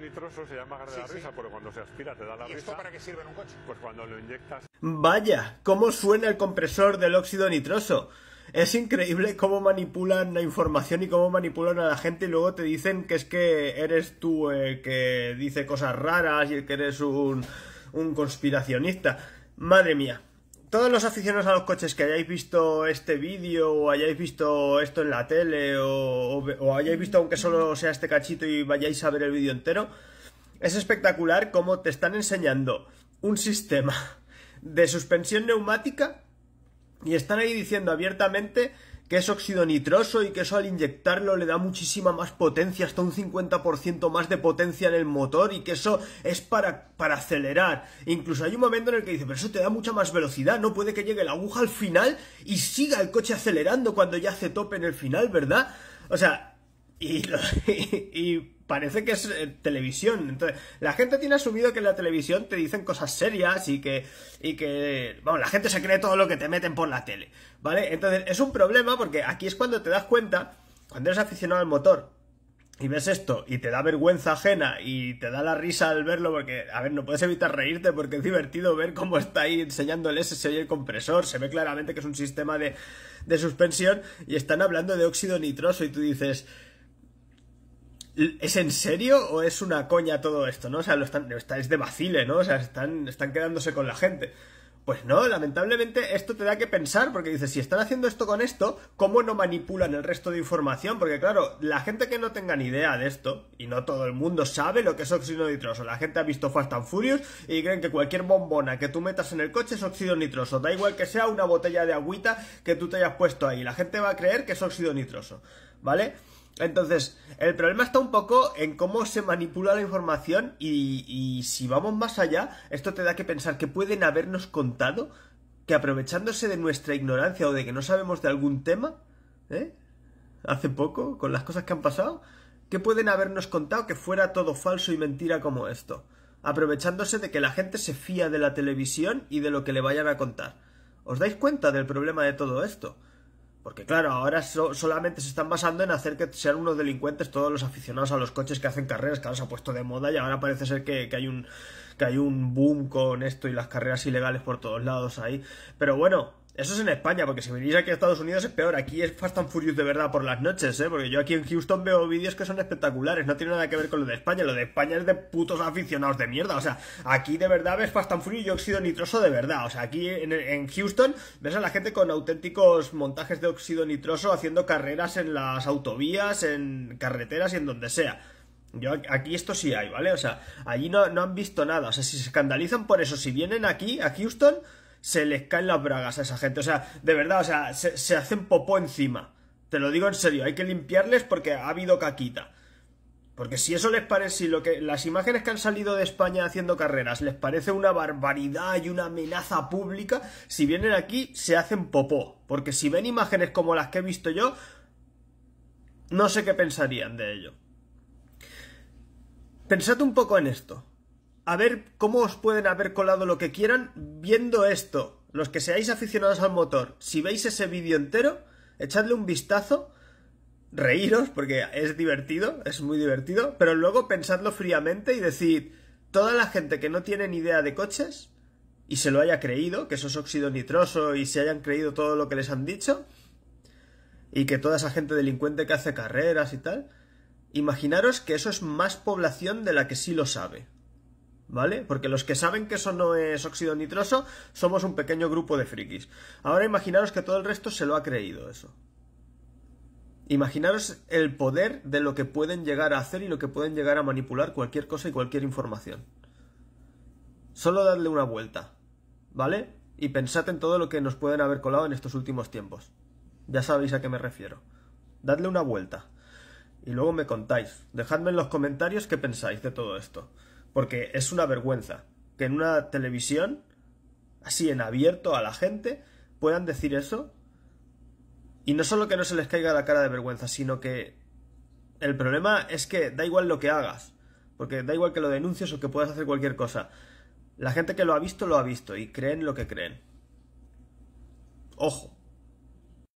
nitroso se llama la risa, pero cuando se aspira te da la risa. esto para qué sirve en un coche? Pues cuando lo inyectas. Vaya, cómo suena el compresor del óxido nitroso. Es increíble cómo manipulan la información y cómo manipulan a la gente y luego te dicen que es que eres tú el que dice cosas raras y el que eres un conspiracionista. Madre mía todos los aficionados a los coches que hayáis visto este vídeo o hayáis visto esto en la tele o, hayáis visto aunque solo sea este cachito y vayáis a ver el vídeo entero, es espectacular cómo te están enseñando un sistema de suspensión neumática y están ahí diciendo abiertamente que es óxido nitroso y que eso al inyectarlo le da muchísima más potencia, hasta un 50% más de potencia en el motor y que eso es para, para acelerar. Incluso hay un momento en el que dice, pero eso te da mucha más velocidad, no puede que llegue la aguja al final y siga el coche acelerando cuando ya hace tope en el final, ¿verdad? O sea, y parece que es eh, televisión. Entonces, la gente tiene asumido que en la televisión te dicen cosas serias y que, y que, bueno, la gente se cree todo lo que te meten por la tele, ¿vale? Entonces, es un problema porque aquí es cuando te das cuenta, cuando eres aficionado al motor y ves esto y te da vergüenza ajena y te da la risa al verlo porque, a ver, no puedes evitar reírte porque es divertido ver cómo está ahí enseñando el el compresor, se ve claramente que es un sistema de, de suspensión y están hablando de óxido nitroso y tú dices... ¿Es en serio o es una coña todo esto, no? O sea, lo están, es de vacile, ¿no? O sea, están, están quedándose con la gente. Pues no, lamentablemente esto te da que pensar, porque dices, si están haciendo esto con esto, ¿cómo no manipulan el resto de información? Porque claro, la gente que no tenga ni idea de esto, y no todo el mundo sabe lo que es óxido nitroso, la gente ha visto Fast and Furious y creen que cualquier bombona que tú metas en el coche es óxido nitroso, da igual que sea una botella de agüita que tú te hayas puesto ahí, la gente va a creer que es óxido nitroso, ¿vale? Entonces, el problema está un poco en cómo se manipula la información y, si vamos más allá, esto te da que pensar que pueden habernos contado que aprovechándose de nuestra ignorancia o de que no sabemos de algún tema, ¿eh? hace poco, con las cosas que han pasado, que pueden habernos contado que fuera todo falso y mentira como esto, aprovechándose de que la gente se fía de la televisión y de lo que le vayan a contar. ¿Os dais cuenta del problema de todo esto? Porque claro, ahora solamente se están basando en hacer que sean unos delincuentes todos los aficionados a los coches que hacen carreras, que ahora se ha puesto de moda y ahora parece ser que, que, hay un, que hay un boom con esto y las carreras ilegales por todos lados ahí. Pero bueno, eso es en España, porque si venís aquí a Estados Unidos es peor. Aquí es Fast and Furious de verdad por las noches, ¿eh? Porque yo aquí en Houston veo vídeos que son espectaculares. No tiene nada que ver con lo de España. Lo de España es de putos aficionados de mierda. O sea, aquí de verdad ves Fast and Furious y óxido nitroso de verdad. O sea, aquí en, Houston ves a la gente con auténticos montajes de óxido nitroso haciendo carreras en las autovías, en carreteras y en donde sea. Yo aquí esto sí hay, ¿vale? O sea, allí no, no han visto nada. O sea, si se escandalizan por eso, si vienen aquí, a Houston se les caen las bragas a esa gente. O sea, de verdad, o sea, se, hacen popó encima. Te lo digo en serio, hay que limpiarles porque ha habido caquita. Porque si eso les parece, si lo que las imágenes que han salido de España haciendo carreras les parece una barbaridad y una amenaza pública, si vienen aquí se hacen popó. Porque si ven imágenes como las que he visto yo, no sé qué pensarían de ello. Pensad un poco en esto a ver cómo os pueden haber colado lo que quieran viendo esto. Los que seáis aficionados al motor, si veis ese vídeo entero, echadle un vistazo, reíros porque es divertido, es muy divertido, pero luego pensadlo fríamente y decid, toda la gente que no tiene ni idea de coches y se lo haya creído, que eso es óxido nitroso y se hayan creído todo lo que les han dicho, y que toda esa gente delincuente que hace carreras y tal, imaginaros que eso es más población de la que sí lo sabe. ¿vale? Porque los que saben que eso no es óxido nitroso somos un pequeño grupo de frikis. Ahora imaginaros que todo el resto se lo ha creído eso. Imaginaros el poder de lo que pueden llegar a hacer y lo que pueden llegar a manipular cualquier cosa y cualquier información. Solo dadle una vuelta, ¿vale? Y pensad en todo lo que nos pueden haber colado en estos últimos tiempos. Ya sabéis a qué me refiero. Dadle una vuelta. Y luego me contáis. Dejadme en los comentarios qué pensáis de todo esto. Porque es una vergüenza que en una televisión, así en abierto a la gente, puedan decir eso. Y no solo que no se les caiga la cara de vergüenza, sino que el problema es que da igual lo que hagas. Porque da igual que lo denuncies o que puedas hacer cualquier cosa. La gente que lo ha visto, lo ha visto y creen lo que creen. Ojo.